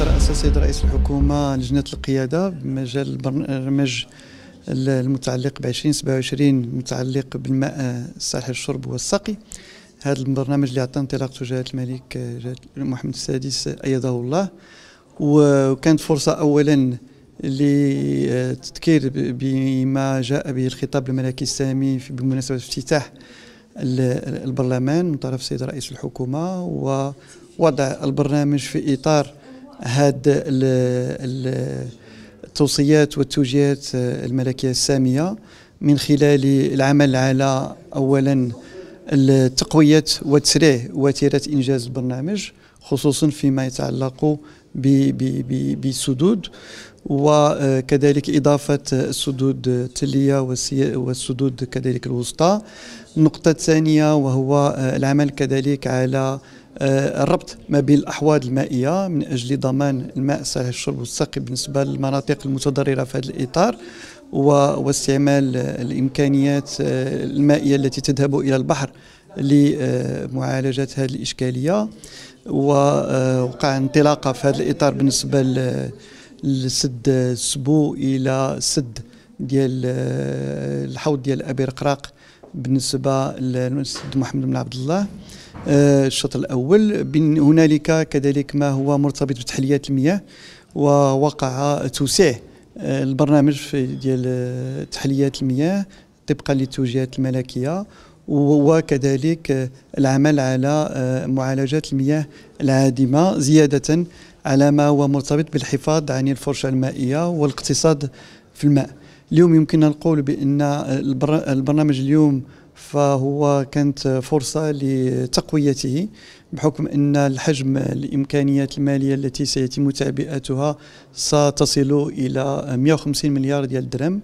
ترأس السيد رئيس الحكومه لجنه القياده بمجال البرنامج المتعلق ب 2027 متعلق بالماء الصالح للشرب والسقي هذا البرنامج اللي عطى انطلاقته جلاله الملك جلال محمد السادس ايده الله وكانت فرصه اولا لتذكير بما جاء به الخطاب الملكي السامي بمناسبه افتتاح البرلمان من طرف السيد رئيس الحكومه ووضع البرنامج في اطار هاد التوصيات والتوجيهات آه، الملكية السامية من خلال العمل على أولا التقوية وتسريع وتيرة إنجاز البرنامج خصوصا فيما يتعلق بسدود وكذلك إضافة السدود التلية والسدود كذلك الوسطى النقطة الثانية وهو آه، العمل كذلك على آه، الربط ما بين الاحواض المائيه من اجل ضمان الماء سهل الشرب والسقي بالنسبه للمناطق المتضرره في هذا الاطار واستعمال الامكانيات آه، المائيه التي تذهب الى البحر لمعالجه هذه الاشكاليه ووقع آه، انطلاقه في هذا الاطار بالنسبه لسد السبو الى سد ديال الحوض ديال ابي رقراق بالنسبه للسد محمد بن عبد الله آه، الشوط الاول هنالك كذلك ما هو مرتبط بتحليات المياه ووقع توسيع آه، البرنامج في ديال آه، تحليات المياه طبقا للتوجيهات الملكيه وكذلك العمل على معالجة المياه العادمة زيادة على ما هو مرتبط بالحفاظ عن الفرشة المائية والاقتصاد في الماء اليوم يمكننا نقول بان البرنامج اليوم فهو كانت فرصة لتقويته بحكم أن الحجم الإمكانيات المالية التي سيتم تعبئتها ستصل إلى 150 مليار ديال الدرهم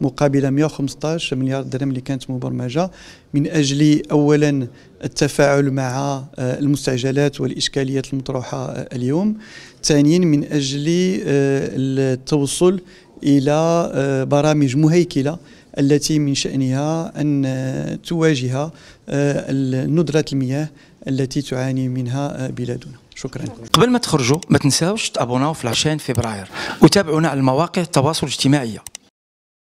مقابل 115 مليار درهم اللي كانت مبرمجه من اجل اولا التفاعل مع آه، المستعجلات والاشكاليات المطروحه اليوم ثانيا من اجل آه، التوصل الى آه، برامج مهيكله التي من شأنها أن آه، تواجه آه، ندرة المياه التي تعاني منها بلادنا شكرا قبل ما تخرجوا ما تنساوش تابوناو في لاشين فبراير وتابعونا على المواقع التواصل الاجتماعي